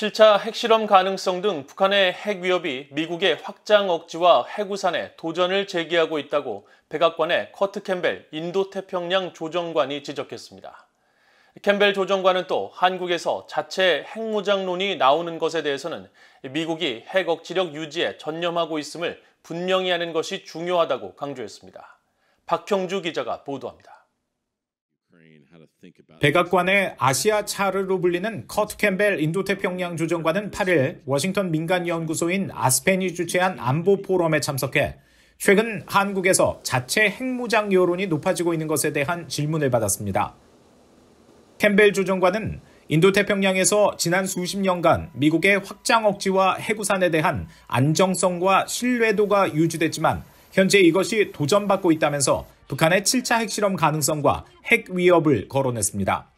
7차 핵실험 가능성 등 북한의 핵 위협이 미국의 확장 억지와 핵우산에 도전을 제기하고 있다고 백악관의 커트 캠벨 인도태평양 조정관이 지적했습니다. 캠벨 조정관은 또 한국에서 자체 핵무장론이 나오는 것에 대해서는 미국이 핵 억지력 유지에 전념하고 있음을 분명히 하는 것이 중요하다고 강조했습니다. 박형주 기자가 보도합니다. 백악관의 아시아 차르로 불리는 커트 캠벨 인도태평양 조정관은 8일 워싱턴 민간연구소인 아스펜이 주최한 안보 포럼에 참석해 최근 한국에서 자체 핵무장 여론이 높아지고 있는 것에 대한 질문을 받았습니다. 캠벨 조정관은 인도태평양에서 지난 수십 년간 미국의 확장 억지와 해구산에 대한 안정성과 신뢰도가 유지됐지만 현재 이것이 도전받고 있다면서 북한의 7차 핵실험 가능성과 핵 위협을 거론했습니다.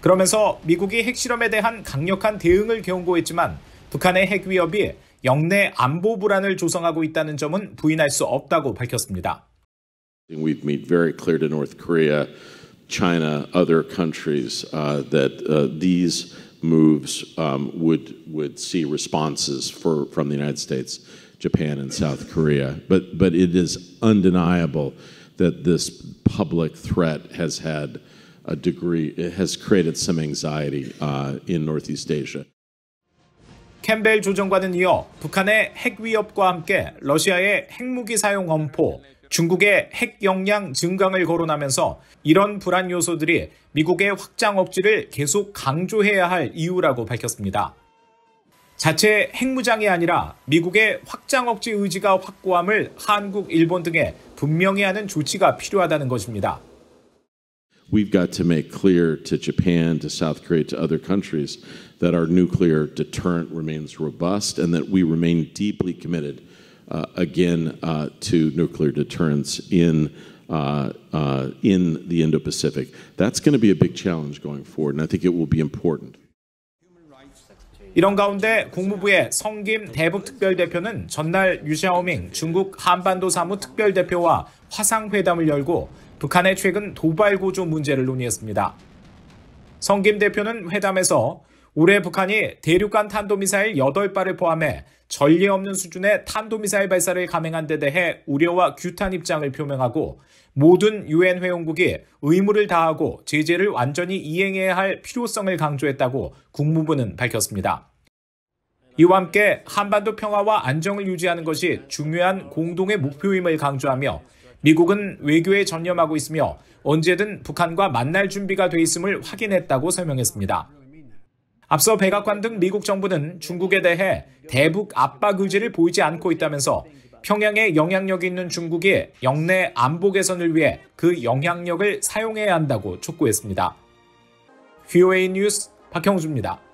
그러면서 미국이 핵실험에 대한 강력한 대응을 경고했지만 북한의 핵 위협이 영내 안보 불안을 조성하고 있다는 점은 부인할 수 없다고 밝혔습니다. We've made very clear to North Korea, China, other countries uh, that uh, these moves um, would would see responses for from the United States, Japan, and South Korea. But but it is undeniable. that this public threat has had a degree, it has created some anxiety uh, in Northeast Asia. 캠벨 조정관은 이어 북한의 핵 위협과 함께 러시아의 핵무기 사용 엄포, 중국의 핵 역량 증강을 거론하면서 이런 불안 요소들이 미국의 확장 억지를 계속 강조해야 할 이유라고 밝혔습니다. 자체 핵무장이 아니라 미국의 억지 의지가 확고함을 한국, 일본 등에 분명히 하는 조치가 필요하다는 것입니다. We've got to make clear to Japan, to South Korea, to other countries that our nuclear deterrent remains robust and that we remain deeply committed uh, again uh, to nuclear deterrence in Uh, uh, in the Indo Pacific. That's going to be a big challenge going forward, and I think it will be important. 이런 가운데 국무부의 성김 대북특별대표는 전날 유샤오밍 중국 한반도 사무 특별대표와 화상회담을 열고 북한의 최근 도발 고조 문제를 논의했습니다. 성김 대표는 회담에서 올해 북한이 대륙간 탄도미사일 8발을 포함해 전례 없는 수준의 탄도미사일 발사를 감행한 데 대해 우려와 규탄 입장을 표명하고 모든 유엔 회원국이 의무를 다하고 제재를 완전히 이행해야 할 필요성을 강조했다고 국무부는 밝혔습니다. 이와 함께 한반도 평화와 안정을 유지하는 것이 중요한 공동의 목표임을 강조하며 미국은 외교에 전념하고 있으며 언제든 북한과 만날 준비가 돼 있음을 확인했다고 설명했습니다. 앞서 백악관 등 미국 정부는 중국에 대해 대북 압박 의지를 보이지 않고 있다면서 평양에 영향력 이 있는 중국이 영내 안보 개선을 위해 그 영향력을 사용해야 한다고 촉구했습니다. VOA 뉴스 박형주입니다.